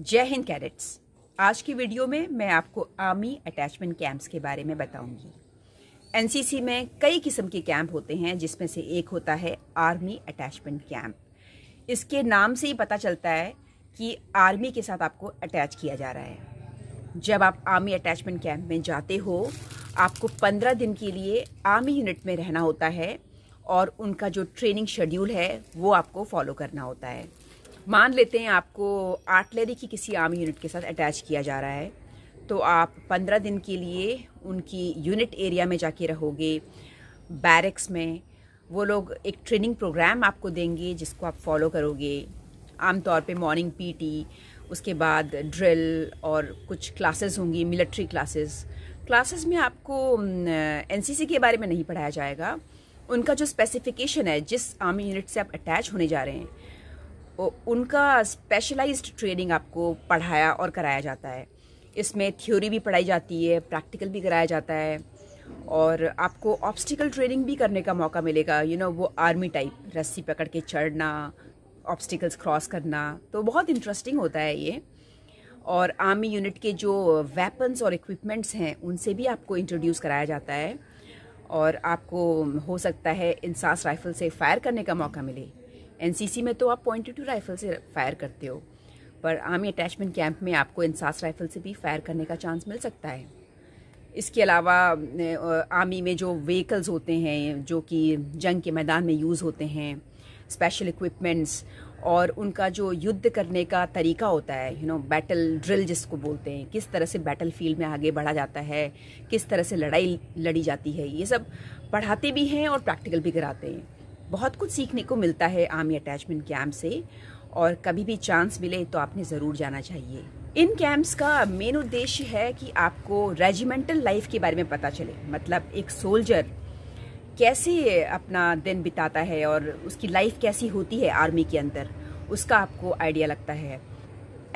जय हिंद कैडेट्स आज की वीडियो में मैं आपको आर्मी अटैचमेंट कैंप्स के बारे में बताऊंगी एनसीसी में कई किस्म के कैंप होते हैं जिसमें से एक होता है आर्मी अटैचमेंट कैंप इसके नाम से ही पता चलता है कि आर्मी के साथ आपको अटैच किया जा रहा है जब आप आर्मी अटैचमेंट कैंप में जाते हो आपको पंद्रह दिन के लिए आर्मी यूनिट में रहना होता है और उनका जो ट्रेनिंग शेड्यूल है वो आपको फॉलो करना होता है मान लेते हैं आपको आर्टलरी की किसी आर्मी यूनिट के साथ अटैच किया जा रहा है तो आप पंद्रह दिन के लिए उनकी यूनिट एरिया में जाके रहोगे बैरक्स में वो लोग एक ट्रेनिंग प्रोग्राम आपको देंगे जिसको आप फॉलो करोगे आमतौर पे मॉर्निंग पीटी उसके बाद ड्रिल और कुछ क्लासेस होंगी मिलिट्री क्लासेस क्लासेस में आपको एनसीसी के बारे में नहीं पढ़ाया जाएगा उनका जो स्पेसिफिकेशन है जिस आर्मी यूनिट से आप अटैच होने जा रहे हैं उनका स्पेशलाइज्ड ट्रेनिंग आपको पढ़ाया और कराया जाता है इसमें थ्योरी भी पढ़ाई जाती है प्रैक्टिकल भी कराया जाता है और आपको ऑब्स्टिकल ट्रेनिंग भी करने का मौका मिलेगा यू you नो know, वो आर्मी टाइप रस्सी पकड़ के चढ़ना ऑब्स्टिकल्स क्रॉस करना तो बहुत इंटरेस्टिंग होता है ये और आर्मी यूनिट के जो वेपन्स और इक्विपमेंट्स हैं उनसे भी आपको इंट्रोड्यूस कराया जाता है और आपको हो सकता है इंसास राइफल से फायर करने का मौका मिले एनसीसी में तो आप पॉइंट टू राइफल से फायर करते हो पर आर्मी अटैचमेंट कैंप में आपको इंसास राइफल से भी फायर करने का चांस मिल सकता है इसके अलावा आर्मी में जो व्हीकल्स होते हैं जो कि जंग के मैदान में यूज़ होते हैं स्पेशल इक्विपमेंट्स और उनका जो युद्ध करने का तरीका होता है यू नो बैटल ड्रिल जिसको बोलते हैं किस तरह से बैटल फील्ड में आगे बढ़ा जाता है किस तरह से लड़ाई लड़ी जाती है ये सब पढ़ाते भी हैं और प्रैक्टिकल भी कराते हैं बहुत कुछ सीखने को मिलता है आर्मी अटैचमेंट कैम्प से और कभी भी चांस मिले तो आपने ज़रूर जाना चाहिए इन कैंप्स का मेन उद्देश्य है कि आपको रेजिमेंटल लाइफ के बारे में पता चले मतलब एक सोल्जर कैसे अपना दिन बिताता है और उसकी लाइफ कैसी होती है आर्मी के अंदर उसका आपको आइडिया लगता है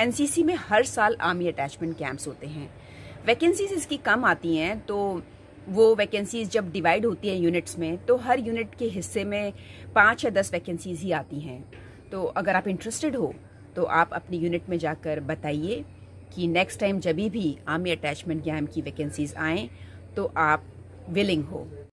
एनसीसी में हर साल आर्मी अटैचमेंट कैंप्स होते हैं वैकेंसीज इसकी कम आती हैं तो वो वैकेंसीज जब डिवाइड होती हैं यूनिट्स में तो हर यूनिट के हिस्से में पाँच या दस वैकेंसीज ही आती हैं तो अगर आप इंटरेस्टेड हो तो आप अपनी यूनिट में जाकर बताइए कि नेक्स्ट टाइम जब भी आर्मी अटैचमेंट गैम की वैकेंसीज आएँ तो आप विलिंग हो